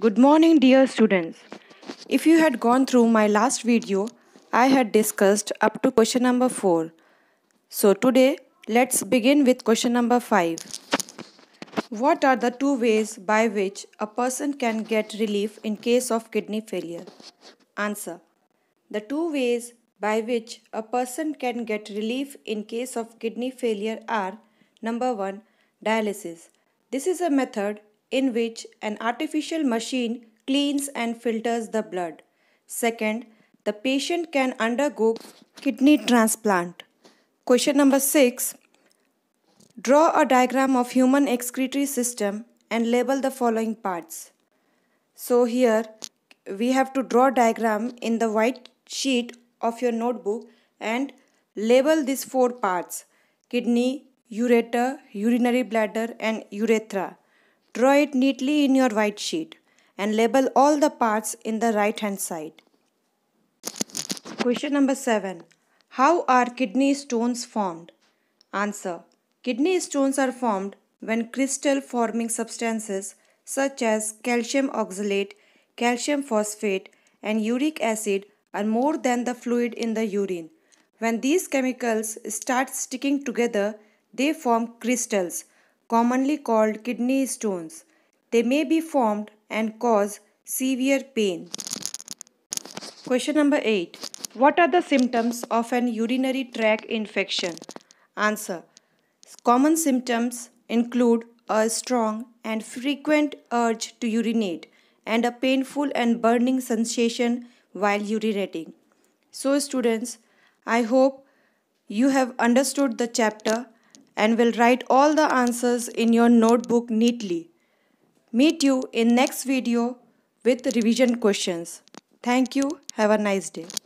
Good morning, dear students. If you had gone through my last video, I had discussed up to question number 4. So today, let's begin with question number 5. What are the two ways by which a person can get relief in case of kidney failure? Answer. The two ways by which a person can get relief in case of kidney failure are number 1 dialysis. This is a method in which an artificial machine cleans and filters the blood. Second, the patient can undergo kidney transplant. Question number 6. Draw a diagram of human excretory system and label the following parts. So here we have to draw diagram in the white sheet of your notebook and label these four parts kidney, ureter, urinary bladder and urethra. Draw it neatly in your white sheet and label all the parts in the right hand side. Question number 7. How are kidney stones formed? Answer. Kidney stones are formed when crystal forming substances such as calcium oxalate, calcium phosphate and uric acid are more than the fluid in the urine. When these chemicals start sticking together, they form crystals commonly called kidney stones. They may be formed and cause severe pain. Question number 8. What are the symptoms of an urinary tract infection? Answer. Common symptoms include a strong and frequent urge to urinate and a painful and burning sensation while urinating. So students, I hope you have understood the chapter and will write all the answers in your notebook neatly. Meet you in next video with revision questions. Thank you. Have a nice day.